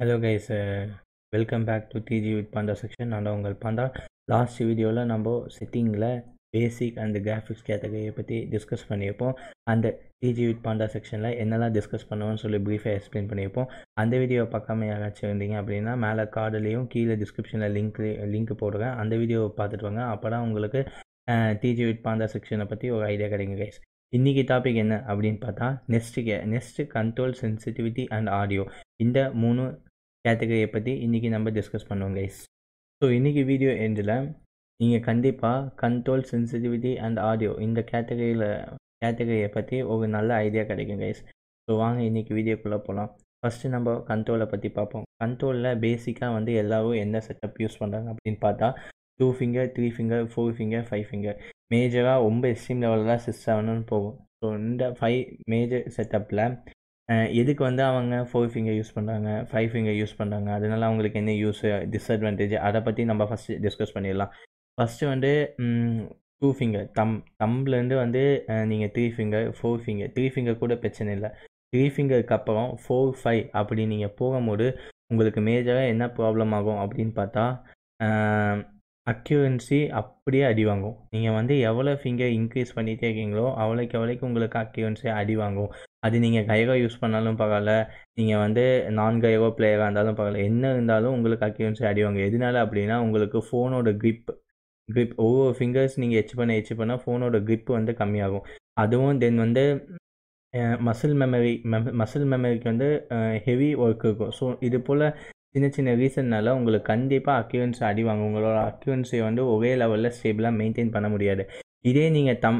hello guys welcome back to DG with Panda section நான் உங்கள் Panda last வீடியோவில் நம்ம செட்டிங்கில் பேசிக் அண்ட் கிராஃபிக்ஸ் கேட்டகரியை பற்றி டிஸ்கஸ் பண்ணியிருப்போம் அந்த டிஜி வித் பாண்டா செக்ஷனில் என்னெல்லாம் டிஸ்கஸ் பண்ணுவோம்னு சொல்லி ப்ரீஃபாக எக்ஸ்பிளைன் பண்ணியிருப்போம் அந்த வீடியோவை பார்க்காம யாராச்சும் இருந்தீங்க அப்படின்னா மேலே கார்டுலேயும் கீழே டிஸ்கிரிப்ஷனில் லிங்க் லிங்க் போடுவேன் அந்த வீடியோவை பார்த்துட்டு வாங்க அப்போ தான் உங்களுக்கு டிஜி வித் பாண்டா செக்ஷனை பற்றி ஒரு ஐடியா கிடைக்கும் கைஸ் இன்றைக்கி டாபிக் என்ன அப்படின்னு பார்த்தா நெஸ்ட்டு கே next control sensitivity and audio இந்த மூணு கேட்டகரியை பற்றி இன்றைக்கி நம்ம டிஸ்கஸ் பண்ணுவோம் கைஸ் ஸோ இன்றைக்கி வீடியோ எண்டில் நீங்கள் கண்டிப்பாக கண்ட்ரோல் சென்சிட்டிவிட்டி அண்ட் ஆடியோ இந்த கேட்டகரியில் கேட்டகரியை பற்றி ஒரு நல்ல ஐடியா கிடைக்கும் கைஸ் ஸோ வாங்க இன்றைக்கி வீடியோக்குள்ளே போகலாம் ஃபஸ்ட்டு நம்ம கண்ட்ரோலை பற்றி பார்ப்போம் கண்ட்ரோலில் பேசிக்காக வந்து எல்லோரும் என்ன செட்டப் யூஸ் பண்ணுறாங்க அப்படின்னு பார்த்தா two finger three finger four finger five finger மேஜராக ரொம்ப எக்ஸ்ட்ரீம் லெவலில் சிக்ஸ் செவனுன்னு போகும் ஸோ இந்த ஃபைவ் மேஜர் செட்டப்பில் எதுக்கு வந்து அவங்க ஃபோர் ஃபிங்கர் யூஸ் பண்ணுறாங்க ஃபைவ் ஃபிங்கர் யூஸ் பண்ணுறாங்க அதனால் அவங்களுக்கு என்ன யூஸ் டிஸ்அட்வான்டேஜ் அதை பற்றி நம்ம ஃபஸ்ட்டு டிஸ்கஸ் பண்ணிடலாம் ஃபஸ்ட்டு வந்து டூ ஃபிங்கர் தம் தம்லேருந்து வந்து நீங்கள் three finger four finger three finger கூட பிரச்சனை இல்லை த்ரீ ஃபிங்கருக்கு அப்புறம் ஃபோர் ஃபைவ் அப்படி நீங்கள் போகும்போது உங்களுக்கு மேஜராக என்ன ப்ராப்ளம் ஆகும் அப்படின்னு பார்த்தா அக்யூரன்சி அப்படியே அடி வாங்கும் நீங்கள் வந்து எவ்வளோ ஃபிங்கர் இன்க்ரீஸ் பண்ணிகிட்டே இருக்கீங்களோ அவ்வளோக்கு அவ்வளோக்கு உங்களுக்கு அக்யூரன்சி அடி வாங்கும் அது நீங்கள் கைகோ யூஸ் பண்ணாலும் பரவாயில்ல நீங்கள் வந்து நான் கைகோ பிளேயராக இருந்தாலும் பரவாயில்ல என்ன இருந்தாலும் உங்களுக்கு அக்யூன்ஸ் அடிவாங்க எதனால அப்படின்னா உங்களுக்கு ஃபோனோட க்ரிப் க்ரிப் ஒவ்வொரு ஃபிங்கர்ஸ் நீங்கள் எச் பண்ண எச் பண்ணால் ஃபோனோட க்ரிப் வந்து கம்மியாகும் அதுவும் தென் வந்து மசில் மெமரி மசில் மெமரிக்கு வந்து ஹெவி ஒர்க் இருக்கும் ஸோ இது போல் சின்ன சின்ன ரீசன்னால் உங்களுக்கு கண்டிப்பாக அக்யூன்ஸ் அடிவாங்க உங்களோட அக்யூன்ஸை வந்து ஒரே லெவலில் ஸ்டேபிளாக மெயின்டைன் பண்ண முடியாது இதே நீங்கள் தம்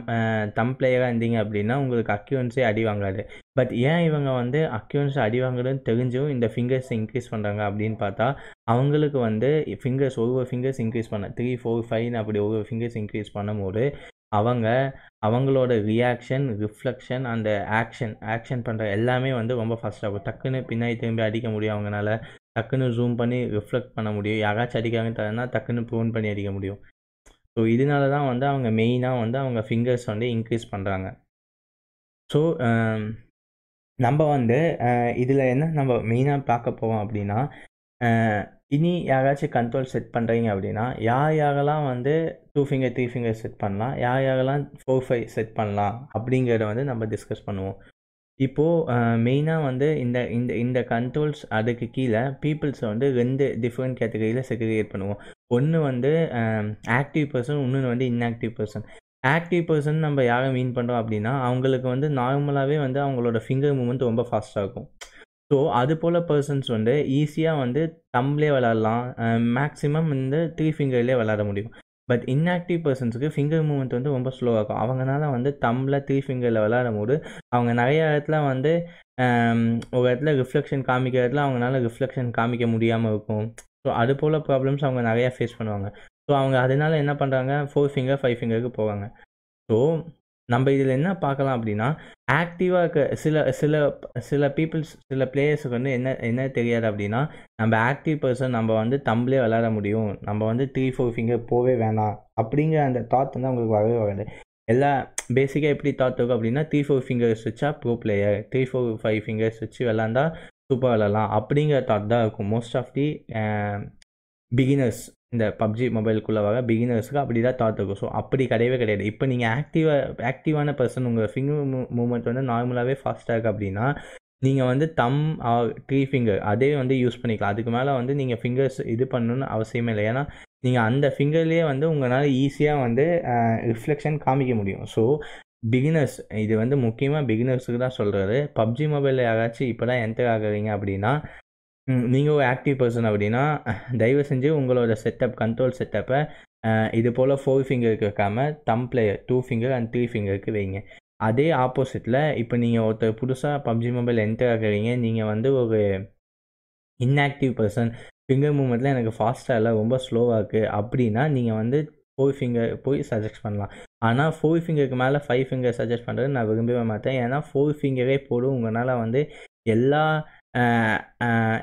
தம் பிளேயராக இருந்தீங்க அப்படின்னா உங்களுக்கு அக்யூன்ஸே அடி வாங்காது பட் ஏன் இவங்க வந்து அக்யூன்ஸ் அடி வாங்குறதுன்னு தெரிஞ்சும் இந்த ஃபிங்கர்ஸ் இன்க்ரீஸ் பண்ணுறாங்க அப்படின்னு பார்த்தா அவங்களுக்கு வந்து ஃபிங்கர்ஸ் ஒவ்வொரு ஃபிங்கர்ஸ் இன்க்ரீஸ் பண்ண த்ரீ ஃபோர் ஃபைவ்னு அப்படி ஒவ்வொரு ஃபிங்கர்ஸ் இன்க்ரீஸ் பண்ணும்போது அவங்க அவங்களோட ரியாக்ஷன் ரிஃப்ளெக்ஷன் அந்த ஆக்ஷன் ஆக்ஷன் பண்ணுற எல்லாமே வந்து ரொம்ப ஃபாஸ்ட்டாக டக்குன்னு பின்னாடி திரும்பி அடிக்க முடியும் அவங்களால டக்குன்னு ஜூம் பண்ணி ரிஃப்ளெக்ட் பண்ண முடியும் யாராச்சும் அடிக்காங்கன்னு தரேன்னா டக்குன்னு ப்ரோன் பண்ணி அடிக்க முடியும் ஸோ இதனால தான் வந்து அவங்க மெயினாக வந்து அவங்க ஃபிங்கர்ஸ் வந்து இன்க்ரீஸ் பண்ணுறாங்க ஸோ um, நம்ம வந்து இதில் என்ன நம்ம மெயினாக பார்க்க போவோம் அப்படின்னா இனி யாராச்சும் கண்ட்ரோல் செட் பண்ணுறீங்க அப்படின்னா யார் யாரெல்லாம் வந்து two finger three finger set பண்ணலாம் யார் யாரெல்லாம் ஃபோர் ஃபைவ் செட் பண்ணலாம் அப்படிங்கிறத வந்து நம்ம டிஸ்கஸ் பண்ணுவோம் இப்போது மெயினாக வந்து இந்த இந்த இந்த கண்ட்ரோல்ஸ் அதுக்கு கீழே பீப்புள்ஸை வந்து ரெண்டு டிஃப்ரெண்ட் கேட்டகரியில் செக்ரிகேட் பண்ணுவோம் ஒன்று வந்து ஆக்டிவ் பர்சன் இன்னொன்று வந்து இன்ஆக்டிவ் பர்சன் ஆக்டிவ் பர்சன் நம்ம யாரை மீன் பண்ணுறோம் அப்படின்னா அவங்களுக்கு வந்து நார்மலாகவே வந்து அவங்களோட ஃபிங்கர் மூமெண்ட் ரொம்ப ஃபாஸ்ட்டாக இருக்கும் ஸோ அது போல் பர்சன்ஸ் வந்து ஈஸியாக வந்து தம்பிலே விளாட்லாம் மேக்ஸிமம் வந்து த்ரீ ஃபிங்கர்லேயே விளாட முடியும் பட் இன்ஆக்டிவ் பர்சன்ஸுக்கு ஃபிங்கர் மூமெண்ட் வந்து ரொம்ப ஸ்லோவாக இருக்கும் அவங்களால வந்து தம்பில் த்ரீ ஃபிங்கரில் விளாடும் போது அவங்க நிறைய இடத்துல வந்து ஒரு இடத்துல ரிஃப்ளெக்ஷன் காமிக்கிற இடத்துல அவங்களால ரிஃப்ளெக்ஷன் காமிக்க முடியாமல் இருக்கும் ஸோ அது போல் ப்ராப்ளம்ஸ் அவங்க நிறையா ஃபேஸ் பண்ணுவாங்க ஸோ அவங்க அதனால் என்ன பண்ணுறாங்க ஃபோர் ஃபிங்கர் ஃபைவ் ஃபிங்கருக்கு போவாங்க ஸோ நம்ம இதில் என்ன பார்க்கலாம் அப்படின்னா ஆக்டிவாக இருக்க சில சில சில பீப்புள்ஸ் சில பிளேயர்ஸுக்கு வந்து என்ன என்ன தெரியாது அப்படின்னா நம்ம ஆக்டிவ் பர்சன் நம்ம வந்து தம்பிளே விளாட முடியும் நம்ம வந்து த்ரீ ஃபோர் ஃபிங்கர் போவே வேணாம் அப்படிங்கிற அந்த தாட் வந்து அவங்களுக்கு வரவே வராது எல்லா பேசிக்காக எப்படி தாட் இருக்கும் அப்படின்னா த்ரீ ஃபோர் ஃபிங்கர்ஸ் வச்சா pro player three four five fingers வச்சு விளாண்டா சூப்பராக விளாட்லாம் அப்படிங்கிற தாட் தான் இருக்கும் மோஸ்ட் ஆஃப் தி பிகினர்ஸ் இந்த பப்ஜி மொபைலுக்குள்ளவாக பிகினர்ஸுக்கு அப்படி தான் தாட் இருக்கும் ஸோ அப்படி கிடையவே கிடையாது இப்போ நீங்கள் ஆக்டிவாக ஆக்டிவான பர்சன் உங்கள் ஃபிங்கர் மூமெண்ட் வந்து நார்மலாகவே ஃபாஸ்ட்டாக இருக்குது அப்படின்னா நீங்கள் வந்து தம் ட்ரீ த்ரீ ஃபிங்கர் அதே வந்து யூஸ் பண்ணிக்கலாம் அதுக்கு மேலே வந்து நீங்கள் ஃபிங்கர்ஸ் இது பண்ணணும்னு அவசியமே இல்லை ஏன்னா நீங்கள் அந்த ஃபிங்கர்லேயே வந்து உங்களால் ஈஸியாக வந்து ரிஃப்ளெக்ஷன் eh, காமிக்க முடியும் ஸோ பிகினர்ஸ் இது வந்து முக்கியமாக பிகினர்ஸுக்கு தான் சொல்கிறது பப்ஜி மொபைலில் யாராச்சும் இப்போ தான் என்டர் ஆகுறீங்க அப்படின்னா நீங்கள் ஒரு ஆக்டிவ் பர்சன் அப்படின்னா தயவு செஞ்சு உங்களோட செட்டப் கண்ட்ரோல் செட்டப்பை இது போல் ஃபோர் ஃபிங்கருக்கு இருக்காம thumb player two finger and three ஃபிங்கருக்கு வைங்க அதே ஆப்போசிட்டில் இப்போ நீங்கள் ஒருத்தர் புதுசாக பப்ஜி மொபைல் என்டர் ஆகிறீங்க நீங்கள் வந்து ஒரு இன்ஆக்டிவ் பர்சன் ஃபிங்கர் மூமெண்ட்டில் எனக்கு ஃபாஸ்ட்டாக இல்லை ரொம்ப ஸ்லோவாக இருக்குது அப்படின்னா நீங்கள் வந்து ஃபோர் ஃபிங்கர் போய் சஜெஸ்ட் பண்ணலாம் ஆனால் ஃபோர் ஃபிங்கருக்கு மேலே ஃபைவ் ஃபிங்கர் சஜஸ்ட் பண்ணுறது நான் விரும்பவே மாட்டேன் ஏன்னா ஃபோர் ஃபிங்கரே போடும் உங்களால் வந்து எல்லா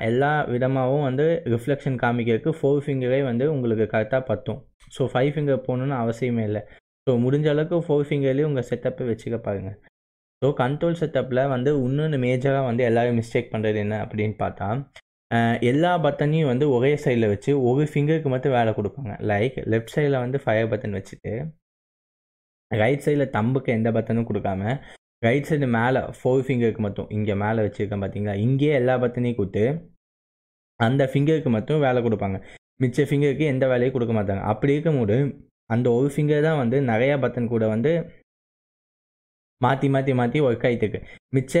எல்லா விதமாகவும் வந்து ரிஃப்ளெக்ஷன் காமிக்கிறதுக்கு ஃபோர் ஃபிங்கரே வந்து உங்களுக்கு கரெக்டாக பற்றும் ஸோ ஃபைவ் ஃபிங்கர் போகணுன்னு அவசியமே இல்லை ஸோ முடிஞ்ச அளவுக்கு ஃபோர் ஃபிங்கர்லேயும் உங்கள் செட்டப்பை வச்சுக்க பாருங்கள் ஸோ கண்ட்ரோல் செட்டப்பில் வந்து இன்னொன்று மேஜராக வந்து எல்லோரும் மிஸ்டேக் பண்ணுறது என்ன அப்படின்னு பார்த்தா எல்லா பட்டனையும் வந்து ஒரே சைடில் வச்சு ஒரு ஃபிங்கருக்கு மட்டும் வேலை கொடுப்பாங்க லைக் லெஃப்ட் சைடில் வந்து ஃபயர் பட்டன் வச்சுட்டு ரைட் சைடில் தம்புக்கு எந்த பத்தனும் கொடுக்காம ரைட் சைடு மேலே ஃபோர் ஃபிங்கருக்கு மட்டும் இங்கே மேலே வச்சுருக்கேன் பார்த்தீங்களா இங்கேயே எல்லா பத்தனையும் கொடுத்து அந்த ஃபிங்கருக்கு மட்டும் வேலை கொடுப்பாங்க மிச்ச ஃபிங்கருக்கு எந்த வேலையும் கொடுக்க மாட்டாங்க அப்படி இருக்கும்போது அந்த ஒரு ஃபிங்கர் தான் வந்து நிறையா பத்தன் கூட வந்து மாற்றி மாற்றி மாற்றி ஒர்க் ஆகிட்டுருக்கு மிச்ச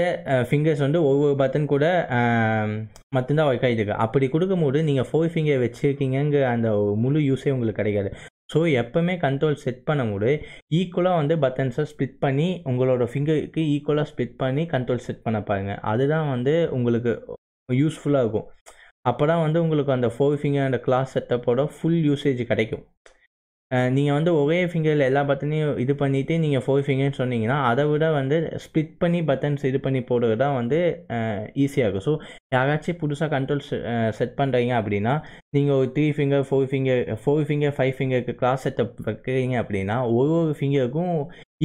ஃபிங்கர்ஸ் வந்து ஒவ்வொரு பத்தன் கூட மட்டும்தான் ஒர்க் ஆகிட்டுருக்கு அப்படி கொடுக்கும்போது நீங்கள் ஃபோர் ஃபிங்கர் வச்சுருக்கீங்கிற அந்த முழு யூஸே உங்களுக்கு கிடைக்காது ஸோ எப்போவுமே கண்ட்ரோல் செட் பண்ணும்போது ஈக்குவலாக வந்து பட்டன்ஸை ஸ்பிட் பண்ணி உங்களோட ஃபிங்கருக்கு ஈக்குவலாக ஸ்பிட் பண்ணி கண்ட்ரோல் செட் பண்ண பாருங்கள் அதுதான் வந்து உங்களுக்கு யூஸ்ஃபுல்லாக இருக்கும் அப்போ தான் வந்து உங்களுக்கு அந்த ஃபோர் ஃபிங்கர் அந்த கிளாஸ் செட்டப்போட ஃபுல் யூசேஜ் கிடைக்கும் நீங்கள் வந்து ஒரே ஃபிங்கரில் எல்லா பட்டனையும் இது பண்ணிவிட்டு நீங்கள் ஃபோர் ஃபிங்கர்னு சொன்னீங்கன்னா அதை விட வந்து ஸ்ப்ளிட் பண்ணி பட்டன்ஸ் இது பண்ணி போடுறது தான் வந்து ஈஸியாக இருக்கும் ஸோ யாராச்சும் புதுசாக கண்ட்ரோல் செட் பண்ணுறீங்க அப்படின்னா நீங்கள் ஒரு three finger four finger four finger five ஃபிங்கருக்கு கிளாஸ் செட்டப் வைக்கிறீங்க அப்படின்னா ஒரு ஒரு ஃபிங்கருக்கும்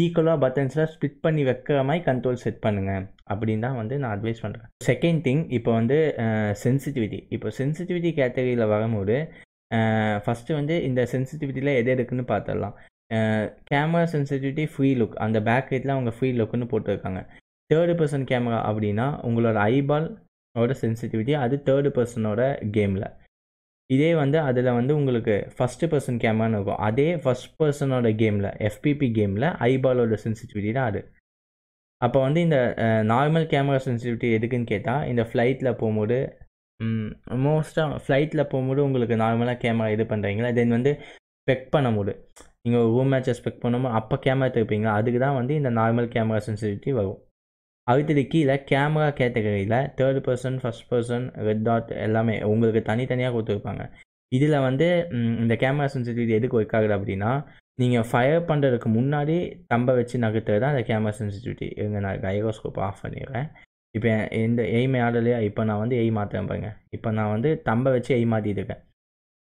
ஈக்குவலாக பட்டன்ஸில் ஸ்பிட் பண்ணி வைக்கிற மாதிரி கண்ட்ரோல் செட் பண்ணுங்கள் அப்படின்னு தான் வந்து நான் அட்வைஸ் பண்ணுறேன் செகண்ட் திங் இப்போ வந்து சென்சிட்டிவிட்டி இப்போ சென்சிட்டிவிட்டி கேட்டகரியில் வரும்போது ஃபஸ்ட்டு வந்து இந்த சென்சிட்டிவிட்டியில் எது எதுக்குன்னு பார்த்துடலாம் கேமரா சென்சிட்டிவிட்டி ஃப்ரீ லுக் அந்த பேக் லைட்டில் அவங்க ஃப்ரீ லுக்குன்னு போட்டிருக்காங்க தேர்டு பர்சன் கேமரா அப்படின்னா உங்களோட ஐபாலோட சென்சிட்டிவிட்டி அது தேர்டு பர்சனோட கேமில் இதே வந்து அதில் வந்து உங்களுக்கு ஃபஸ்ட்டு பர்சன் கேமரான்னு இருக்கும் அதே ஃபஸ்ட் பர்சனோட கேமில் எஃபிபி கேமில் ஐபாலோட சென்சிட்டிவிட்டி தான் அது அப்போ வந்து இந்த நார்மல் கேமரா சென்சிட்டிவிட்டி எதுக்குன்னு கேட்டால் இந்த ஃப்ளைட்டில் போகும்போது மோஸ்ட்டாக ஃப்ளைட்டில் போகும்போது உங்களுக்கு நார்மலாக கேமரா இது பண்ணுறீங்களா தென் வந்து பெக் பண்ண முடியும் நீங்கள் ஒரு ரூம் மேட்சஸ் பெக் பண்ணோமோ அப்போ கேமரா திருப்பீங்களா அதுக்கு தான் வந்து இந்த நார்மல் கேமரா சென்சிட்டிவிட்டி வரும் அடுத்தது கீழே கேமரா கேட்டகரியில் third person first person red dot எல்லாமே உங்களுக்கு தனித்தனியாக கொடுத்துருப்பாங்க இதில் வந்து இந்த கேமரா சென்சிட்டிவிட்டி எதுக்கு ஒர்க் ஆகுது அப்படின்னா நீங்கள் ஃபயர் பண்ணுறதுக்கு முன்னாடி தம்ப வச்சு நகர்த்துறது தான் அந்த கேமரா சென்சிட்டிவிட்டி இருங்க நான் கைரோஸ்கோப் ஆஃப் பண்ணிடுறேன் இப்போ இந்த எய்ம் ஆடலையா இப்போ நான் வந்து எய் மாற்றுறேன் பாருங்க இப்போ நான் வந்து தம்பை வச்சு எய் மாற்றிட்டு இருக்கேன்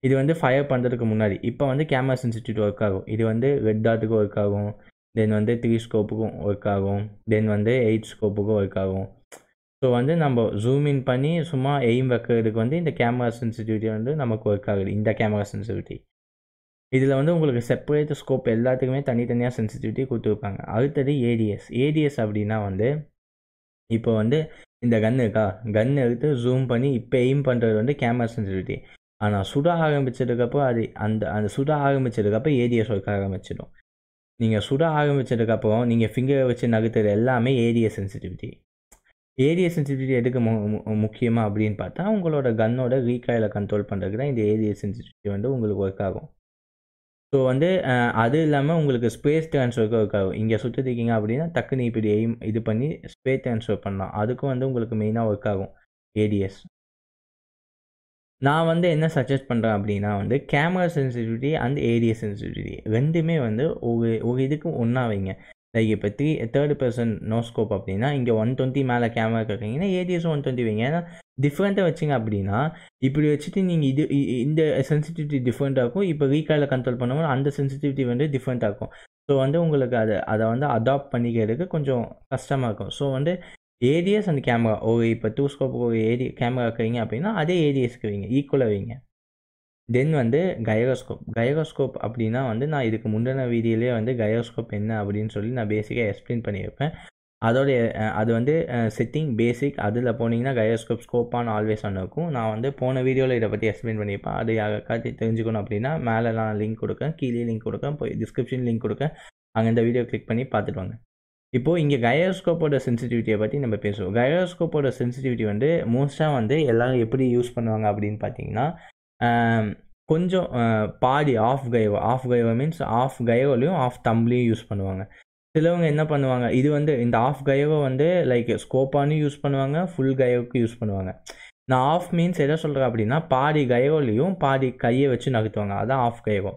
இது வந்து ஃபயர் பண்ணுறதுக்கு முன்னாடி இப்போ வந்து கேமரா சென்சிட்டிவ் ஒர்க் ஆகும் இது வந்து ரெட் டாட்டுக்கும் ஒர்க் ஆகும் தென் வந்து த்ரீ ஸ்கோப்புக்கும் ஒர்க் ஆகும் தென் வந்து எயிட் ஸ்கோப்புக்கும் ஒர்க் ஆகும் ஸோ வந்து நம்ம ஜூம் இன் பண்ணி சும்மா எய்ம் வைக்கிறதுக்கு வந்து இந்த கேமரா சென்சிட்டிவிட்டி வந்து நமக்கு ஒர்க் ஆகுது இந்த கேமரா சென்சிட்டிவிட்டி இதில் வந்து உங்களுக்கு செப்பரேட் ஸ்கோப் எல்லாத்துக்குமே தனித்தனியாக சென்சிட்டிவிட்டி கொடுத்துருப்பாங்க அடுத்தது ஏடிஎஸ் ஏடிஎஸ் அப்படின்னா வந்து இப்போ வந்து இந்த கன் இருக்கா கன் எடுத்து ஜூம் பண்ணி இப்போ எய்ம் பண்ணுறது வந்து கேமரா சென்சிட்டிவிட்டி ஆனால் சுட ஆரம்பிச்சதுக்கப்புறம் அது அந்த அந்த சுட ஆரம்பிச்சதுக்கப்புறம் ஏடிஎஸ் ஒர்க் ஆரம்பிச்சிடும் நீங்கள் சுட ஆரம்பிச்சதுக்கப்புறம் நீங்கள் ஃபிங்கரை வச்சு நகர்த்துறது எல்லாமே ஏரியா சென்சிட்டிவிட்டி ஏரியா சென்சிட்டிவிட்டி எதுக்கு மு முக்கியமாக அப்படின்னு பார்த்தா உங்களோட கன்னோட ரீகாயில் கண்ட்ரோல் பண்ணுறதுக்கு தான் இந்த ஏரியா சென்சிட்டிவிட்டி வந்து உங்களுக்கு ஒர்க் ஆகும் ஸோ வந்து அது இல்லாமல் உங்களுக்கு ஸ்பேஸ் ட்ரான்ஸ்ஃபர் இருக்காது இங்கே சுற்றிருக்கீங்க அப்படின்னா டக்குனு இப்படி எய்ம் இது பண்ணி ஸ்பேஸ் ட்ரான்ஸ்ஃபர் பண்ணலாம் அதுக்கும் வந்து உங்களுக்கு மெயினாக ஒர்க் ஆகும் ஏடிஎஸ் நான் வந்து என்ன சஜஸ்ட் பண்ணுறேன் அப்படின்னா வந்து camera sensitivity and area sensitivity ரெண்டுமே வந்து ஒரு ஒரு இதுக்கும் ஒன்றா வைங்க லைக் இப்போ three third person no scope அப்படின்னா இங்கே ஒன் டுவெண்ட்டி மேலே கேமரா கேட்குறீங்கன்னா ஏடிஎஸ் ஒன் டுவெண்ட்டி வைங்க ஏன்னா டிஃப்ரெண்ட்டாக வச்சிங்க அப்படின்னா இப்படி வச்சுட்டு நீங்கள் இது இந்த சென்சிட்டிவிட்டி டிஃப்ரெண்ட்டாக இருக்கும் இப்போ ரீகாலில் கண்ட்ரோல் பண்ணும்போது அந்த சென்சிட்டிவிட்டி வந்து டிஃப்ரெண்ட்டாக இருக்கும் ஸோ வந்து உங்களுக்கு அதை அதை வந்து அடாப்ட் பண்ணிக்கிறதுக்கு கொஞ்சம் கஷ்டமாக இருக்கும் ஸோ வந்து ஏடிஎஸ் அண்ட் கேமரா ஓ இப்போ டூ ஸ்கோப் ஒரு ஏடி கேமரா இருக்கிறீங்க அப்படின்னா அதே ஏடிஎஸ்க்கு வைங்க ஈக்குவலாக வைங்க தென் வந்து கயகோஸ்கோப் கயகோஸ்கோப் அப்படின்னா வந்து நான் இதுக்கு முந்தின வீதியிலே வந்து கயரோஸ்கோப் என்ன அப்படின்னு சொல்லி நான் பேசிக்காக எக்ஸ்பிளைன் பண்ணியிருப்பேன் அதோடைய அது வந்து செட்டிங் பேசிக் அதில் போனீங்கன்னா கயோஸ்கோப் ஸ்கோப்பான ஆல்வேஸ் ஒன்று இருக்கும் நான் வந்து போன வீடியோவில் இதை பற்றி எக்ஸ்பிளைன் பண்ணியிருப்பேன் அது யாருக்காச்சு தெரிஞ்சுக்கணும் அப்படின்னா மேலே நான் லிங்க் கொடுக்கேன் கீழே லிங்க் கொடுக்கேன் போய் டிஸ்கிரிப்ஷன் லிங்க் கொடுக்கேன் அங்கே இந்த வீடியோ கிளிக் பண்ணி பார்த்துட்டு வாங்க இப்போது இங்கே கயோஸ்கோப்போட சென்சிட்டிவிட்டியை பற்றி நம்ம பேசுவோம் கயோஸ்கோப்போட சென்சிட்டிவிட்டி வந்து மோஸ்ட்டாக வந்து எல்லோரும் எப்படி யூஸ் பண்ணுவாங்க அப்படின்னு பார்த்தீங்கன்னா கொஞ்சம் பாதி ஆஃப் கைவோ ஆஃப் கைவோ மீன்ஸ் ஆஃப் கைவோலையும் ஆஃப் தம்பிலையும் யூஸ் பண்ணுவாங்க சிலவங்க என்ன பண்ணுவாங்க இது வந்து இந்த ஆஃப் கைவோ வந்து லைக் ஸ்கோப்பானு யூஸ் பண்ணுவாங்க ஃபுல் கைவுக்கு யூஸ் பண்ணுவாங்க நான் ஆஃப் மீன்ஸ் எதை சொல்கிறேன் அப்படின்னா பாதி கைவோலையும் பாதி கையை வச்சு நகர்த்துவாங்க அதுதான் ஆஃப் கைவோ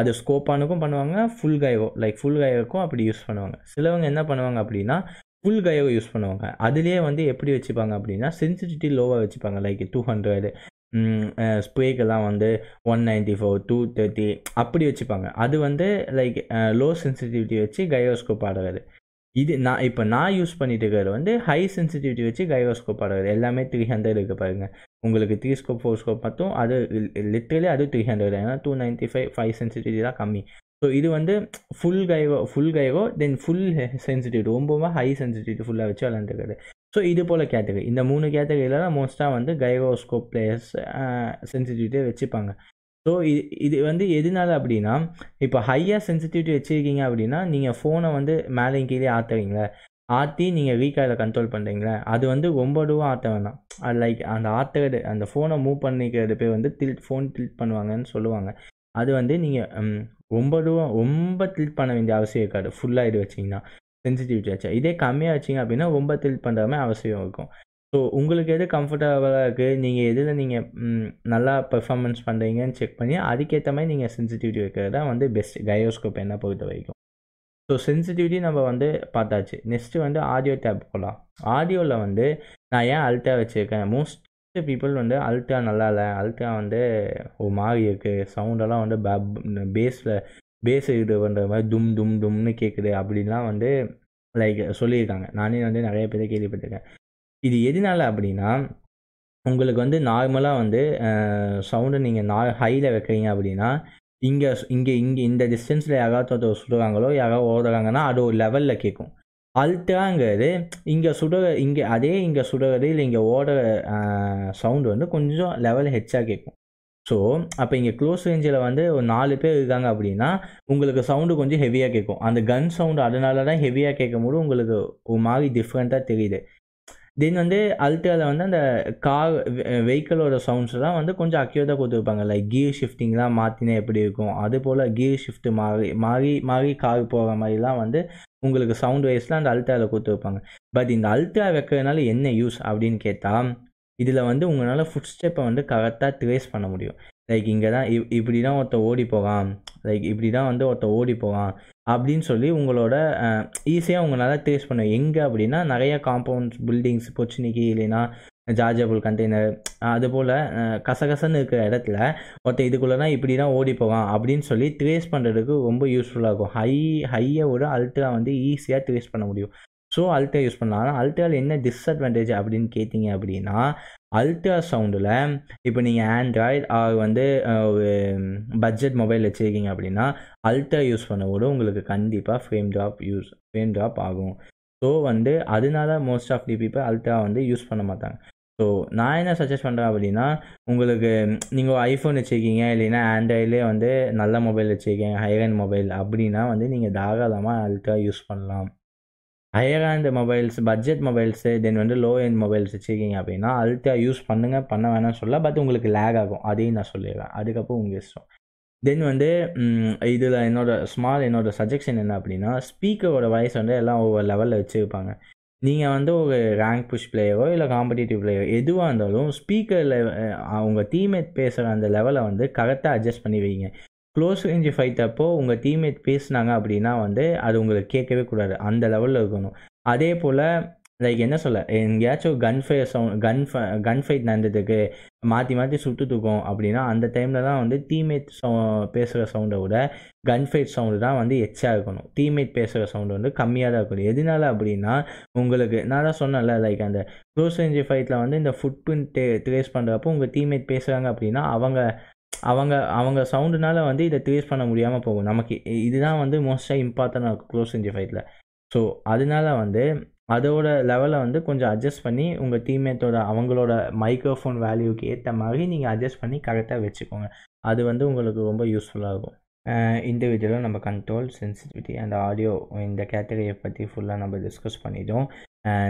அது ஸ்கோப்பானுக்கும் பண்ணுவாங்க ஃபுல் கைவோ லைக் ஃபுல் கைவோக்கும் அப்படி யூஸ் பண்ணுவாங்க சிலவங்க என்ன பண்ணுவாங்க அப்படின்னா ஃபுல் கைவை யூஸ் பண்ணுவாங்க அதுலேயே வந்து எப்படி வச்சுப்பாங்க அப்படின்னா சென்சிட்டிவிட்டி லோவாக வச்சுப்பாங்க லைக் டூ ஹண்ட்ரட் ஸ்ப்ரேக்கெல்லாம் வந்து one ninety four two thirty அப்படி வச்சுப்பாங்க அது வந்து லைக் லோ சென்சிட்டிவிட்டி வச்சு கைரோஸ்கோப் ஆடுறது இது நான் இப்போ நான் யூஸ் பண்ணிட்டு இருக்கிறது வந்து ஹை சென்சிட்டிவிட்டி வச்சு கைரோஸ்கோப் ஆடுறது எல்லாமே த்ரீ ஹண்ட்ரட் இருக்குது பாருங்கள் உங்களுக்கு த்ரீ ஸ்கோப் ஃபோர் ஸ்கோப் மட்டும் அது லிட்ரலி அது த்ரீ ஹண்ட்ரட் ஏன்னா two ninety five five sensitivity தான் கம்மி ஸோ இது வந்து ஃபுல் கைவோ ஃபுல் கைவோ தென் ஃபுல் சென்சிட்டிவிட்டி ரொம்பவும் ஹை சென்சிட்டிவிட்டி ஃபுல்லாக வச்சு விளாண்டுருக்காரு ஸோ இது போல் கேட்டகரி இந்த மூணு கேட்டகரியில் தான் மோஸ்ட்டாக வந்து கைரோஸ்கோப் பிளேயர்ஸ் சென்சிட்டிவிட்டியை வச்சுப்பாங்க ஸோ இது இது வந்து எதனால அப்படின்னா இப்போ ஹையாக சென்சிட்டிவிட்டி வச்சுருக்கீங்க அப்படின்னா நீங்கள் ஃபோனை வந்து மேலே கீழே ஆற்றுவீங்களே ஆற்றி நீங்கள் வீக்காக கண்ட்ரோல் பண்ணுறீங்களே அது வந்து ரொம்ப ரூபா ஆற்ற வேணாம் அது லைக் அந்த ஆற்றுறது அந்த ஃபோனை மூவ் பண்ணிக்கிறது பேர் வந்து தில் ஃபோன் டில்ட் பண்ணுவாங்கன்னு சொல்லுவாங்க அது வந்து நீங்கள் ரொம்ப ரூபா ரொம்ப டில்ட் பண்ண வேண்டிய அவசியம் இருக்காது ஃபுல்லாக இது வச்சிங்கன்னா சென்சிட்டிவிட்டி ஆச்சு இதே கம்மியாக வச்சிங்க அப்படின்னா ரொம்ப தில் பண்ணுற மாதிரி அவசியம் இருக்கும் ஸோ உங்களுக்கு எது கம்ஃபர்டபுளாக இருக்குது நீங்கள் எதில் நீங்கள் நல்லா பெர்ஃபார்மன்ஸ் பண்ணுறீங்கன்னு செக் பண்ணி அதுக்கேற்ற மாதிரி நீங்கள் சென்சிட்டிவிட்டி வைக்கிறது தான் வந்து பெஸ்ட் கயோஸ்கோப் என்ன பொறுத்த வரைக்கும் ஸோ சென்சிட்டிவிட்டி நம்ம வந்து பார்த்தாச்சு நெக்ஸ்ட்டு வந்து ஆடியோ டேப் போகலாம் ஆடியோவில் வந்து நான் ஏன் அல்ட்டாக வச்சுருக்கேன் மோஸ்ட் பீப்புள் வந்து அல்ட்டா நல்லா இல்லை அல்ட்டாக வந்து ஒரு மாறி இருக்குது சவுண்டெல்லாம் வந்து பேஸில் பேஸ் இது பண்ணுற மாதிரி தும் தும் தும்னு கேட்குது அப்படின்லாம் வந்து லைக் சொல்லியிருக்காங்க நானே வந்து நிறைய பேரை கேள்விப்பட்டிருக்கேன் இது எதனால அப்படின்னா உங்களுக்கு வந்து நார்மலாக வந்து சவுண்டை நீங்கள் நா ஹையில் வைக்கிறீங்க அப்படின்னா இங்கே இங்கே இங்கே இந்த டிஸ்டன்ஸில் யாராவது ஒருத்தர் சுடுறாங்களோ யாராவது ஓடுறாங்கன்னா அது ஒரு லெவலில் கேட்கும் அல்ட்ராங்கிறது இங்கே சுடுற இங்கே அதே இங்கே சுடுறது இல்லை இங்கே ஓடுற சவுண்டு வந்து கொஞ்சம் லெவல் ஹெச்சாக கேட்கும் ஸோ அப்போ இங்கே க்ளோஸ் ரேஞ்சில் வந்து ஒரு நாலு பேர் இருக்காங்க அப்படின்னா உங்களுக்கு சவுண்டு கொஞ்சம் ஹெவியாக கேட்கும் அந்த கன் சவுண்டு அதனால தான் ஹெவியாக கேட்கும் போது உங்களுக்கு ஒரு மாதிரி டிஃப்ரெண்ட்டாக தெரியுது தென் வந்து அல்ட்ராவில் வந்து அந்த கார் வெஹிக்கிளோட சவுண்ட்ஸ்லாம் வந்து கொஞ்சம் அக்யூரேட்டாக கொடுத்துருப்பாங்க லைக் கீர் ஷிஃப்டிங்லாம் மாற்றினா எப்படி இருக்கும் அது போல் கீர் ஷிஃப்ட் மாறி மாறி மாறி கார் போகிற மாதிரிலாம் வந்து உங்களுக்கு சவுண்ட் வைஸ்லாம் அந்த அல்ட்ராவில் கொடுத்துருப்பாங்க பட் இந்த அல்ட்ரா வைக்கிறதுனால என்ன யூஸ் அப்படின்னு கேட்டால் இதில் வந்து உங்களால் ஃபுட் ஸ்டெப்பை வந்து கரெக்டாக ட்ரேஸ் பண்ண முடியும் லைக் இங்கே தான் இப் இப்படி தான் ஒருத்த ஓடி போகலாம் லைக் இப்படி தான் வந்து ஒருத்த ஓடி போகலாம் அப்படின்னு சொல்லி உங்களோட ஈஸியாக உங்களால் ட்ரேஸ் பண்ண எங்கே அப்படின்னா நிறைய காம்பவுண்ட்ஸ் பில்டிங்ஸ் பொச்சினிக்கு இல்லைன்னா ஜார்ஜபுள் கண்டெய்னர் அதுபோல் கசகசன்னு இருக்கிற இடத்துல ஒருத்தன் இதுக்குள்ளே தான் இப்படி தான் ஓடி போவான் அப்படின்னு சொல்லி ட்ரேஸ் பண்ணுறதுக்கு ரொம்ப யூஸ்ஃபுல்லாக இருக்கும் ஹை ஹையை விட அல்ட்ரா வந்து ஈஸியாக ட்ரேஸ் பண்ண முடியும் ஸோ அல்ட்ரா யூஸ் பண்ணலாம் ஆனால் என்ன டிஸ்அட்வான்டேஜ் அப்படின்னு கேட்டிங்க அப்படின்னா அல்ட்ரா சவுண்டில் இப்போ நீங்கள் ஆண்ட்ராய்டு வந்து ஒரு பட்ஜெட் மொபைல் வச்சுருக்கீங்க அப்படின்னா அல்ட்ரா யூஸ் பண்ணவோட உங்களுக்கு கண்டிப்பாக frame drop use frame drop ஆகும் ஸோ வந்து அதனால most of the people ultra வந்து யூஸ் பண்ண மாட்டாங்க ஸோ நான் என்ன சஜஸ்ட் பண்ணுறேன் அப்படின்னா உங்களுக்கு நீங்கள் ஐஃபோன் வச்சுருக்கீங்க இல்லைன்னா ஆண்ட்ராய்டிலே வந்து நல்ல மொபைல் வச்சுருக்கீங்க ஹைரன் மொபைல் அப்படின்னா வந்து நீங்கள் தாராளமாக அல்ட்ரா யூஸ் பண்ணலாம் higher end mobiles budget mobiles then வந்து லோ ஹேண்ட் மொபைல்ஸ் வச்சுருக்கீங்க அப்படின்னா அல்ட்ரா யூஸ் பண்ணுங்கள் பண்ண வேணாம்னு சொல்ல பட் உங்களுக்கு லேக் ஆகும் அதையும் நான் சொல்லிடுவேன் அதுக்கப்புறம் உங்கள் இஷ்டம் தென் வந்து இதில் என்னோடய ஸ்மால் என்னோடய சஜெக்ஷன் என்ன அப்படின்னா ஸ்பீக்கரோட வாய்ஸ் வந்து எல்லாம் ஒவ்வொரு லெவலில் வச்சுருப்பாங்க நீங்கள் வந்து ஒரு ரேங்க் புஷ் பிளேயரோ இல்லை காம்படிட்டிவ் பிளேயரோ எதுவாக இருந்தாலும் ஸ்பீக்கரில் அவங்க டீம்மேட் பேசுகிற அந்த லெவலை வந்து கரெக்டாக அட்ஜஸ்ட் பண்ணி வைங்க க்ளோஸ் ரேஞ்சு ஃபைட் அப்போ உங்கள் டீம்மேட் பேசுனாங்க அப்படின்னா வந்து அது உங்களுக்கு கேட்கவே கூடாது அந்த லெவலில் இருக்கணும் அதே போல் லைக் என்ன சொல்ல எங்கேயாச்சும் கன் ஃபை சவுண்ட் கன் ஃப கன் ஃபைட் நடந்ததுக்கு மாற்றி மாற்றி சுட்டு தூக்கும் அப்படின்னா அந்த டைமில் தான் வந்து டீம்மேட் சவு பேசுகிற சவுண்டை விட கன் ஃபைட் சவுண்டு தான் வந்து எச்சாக இருக்கணும் டீம்மேட் பேசுகிற சவுண்டு வந்து கம்மியாக தான் இருக்கணும் எதனால அப்படின்னா உங்களுக்கு நான் தான் சொன்னேன்ல லைக் அந்த க்ளோஸ் ரேஞ்சு ஃபைட்டில் வந்து இந்த ஃபுட் பிரிண்ட் ட்ரேஸ் பண்ணுறப்போ உங்கள் டீம்மேட் பேசுகிறாங்க அப்படின்னா அவங்க அவங்க அவங்க சவுண்டுனால் வந்து இதை ட்ரேஸ் பண்ண முடியாமல் போகும் நமக்கு இதுதான் வந்து மோஸ்ட்டாக இம்பார்ட்டண்டாக இருக்கும் க்ளோஸ் இன்ஜி ஃபைட்டில் ஸோ அதனால வந்து அதோட லெவலை வந்து கொஞ்சம் அட்ஜஸ்ட் பண்ணி உங்கள் டீம்மேட்டோட அவங்களோட மைக்ரோஃபோன் வேல்யூக்கு ஏற்ற மாதிரி நீங்கள் அட்ஜஸ்ட் பண்ணி கரெக்டாக வச்சுக்கோங்க அது வந்து உங்களுக்கு ரொம்ப யூஸ்ஃபுல்லாக இருக்கும் இந்த நம்ம கண்ட்ரோல் சென்சிட்டிவிட்டி அண்ட் ஆடியோ இந்த கேட்டகரியை பற்றி ஃபுல்லாக நம்ம டிஸ்கஸ் பண்ணிட்டோம்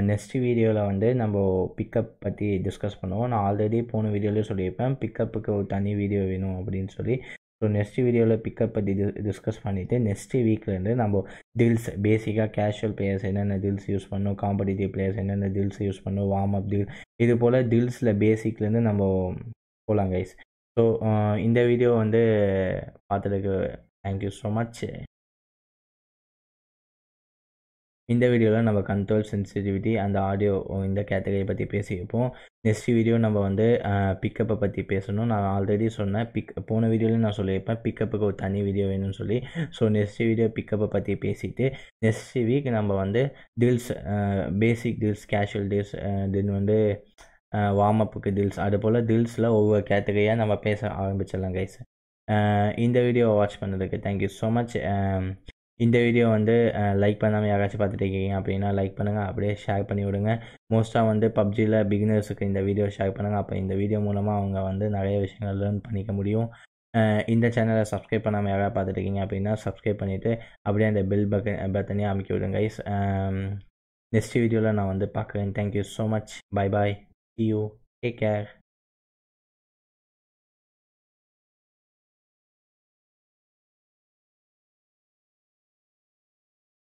நெக்ஸ்ட் வீடியோவில் வந்து நம்ம பிக்கப் பற்றி டிஸ்கஸ் பண்ணுவோம் நான் ஆல்ரெடி போன வீடியோலேயே சொல்லியிருப்பேன் பிக்கப்புக்கு ஒரு தனி வீடியோ வேணும் அப்படின்னு சொல்லி ஸோ நெக்ஸ்ட் வீடியோவில் பிக்கப் பற்றி டிஸ்கஸ் பண்ணிவிட்டு நெக்ஸ்ட் வீக்லேருந்து நம்ம டில்ஸ் பேசிக்காக கேஷுவல் பிளேயர்ஸ் என்னென்ன டில்ஸ் யூஸ் பண்ணும் காம்படிட்டிவ் பிளேயர்ஸ் என்னென்ன டில்ஸ் யூஸ் பண்ணும் வார்ம் அப் டில் இது போல் டில்ஸில் பேசிக்லேருந்து நம்ம போகலாம் கைஸ் ஸோ இந்த வீடியோ வந்து பார்த்துருக்கு தேங்க்யூ ஸோ மச் இந்த வீடியோவில் நம்ம கண்ட்ரோல் சென்சிட்டிவிட்டி அந்த ஆடியோ இந்த கேட்டகரி பற்றி பேசியிருப்போம் நெக்ஸ்ட் வீடியோ நம்ம வந்து பிக்கப்பை பற்றி பேசணும் நான் ஆல்ரெடி சொன்னேன் பிக் போன வீடியோவில் நான் சொல்லியிருப்பேன் பிக்கப்புக்கு ஒரு தனி வீடியோ வேணும்னு சொல்லி ஸோ நெக்ஸ்ட் வீடியோ பிக்கப்பை பற்றி பேசிட்டு நெக்ஸ்ட் வீக் நம்ம வந்து டில்ஸ் பேசிக் டில்ஸ் கேஷுவல் டில்ஸ் தென் வந்து வார்ம் அப்புக்கு டில்ஸ் அதுபோல் டில்ஸில் ஒவ்வொரு கேட்டகரியாக நம்ம பேச ஆரம்பிச்சிடலாம் கைஸ் இந்த வீடியோவை வாட்ச் பண்ணதுக்கு தேங்க்யூ ஸோ மச் இந்த வீடியோ வந்து லைக் பண்ணாமல் யாராச்சும் பார்த்துட்டு இருக்கீங்க அப்படின்னா லைக் பண்ணுங்கள் அப்படியே ஷேர் பண்ணி விடுங்க மோஸ்ட்டாக வந்து பப்ஜியில் பிகினர்ஸுக்கு இந்த வீடியோ ஷேர் பண்ணுங்கள் அப்போ இந்த வீடியோ மூலமாக அவங்க வந்து நிறைய விஷயங்கள் லேர்ன் பண்ணிக்க முடியும் இந்த சேனலை சப்ஸ்கிரைப் பண்ணாமல் யாராவது பார்த்துட்டு இருக்கீங்க அப்படின்னா சப்ஸ்கிரைப் பண்ணிவிட்டு அப்படியே அந்த பெல் பக்க பத்தனையே அமைக்க விடுங்க கைஸ் நெக்ஸ்ட் வீடியோவில் நான் வந்து பார்க்குறேன் thank you so much bye bye you take care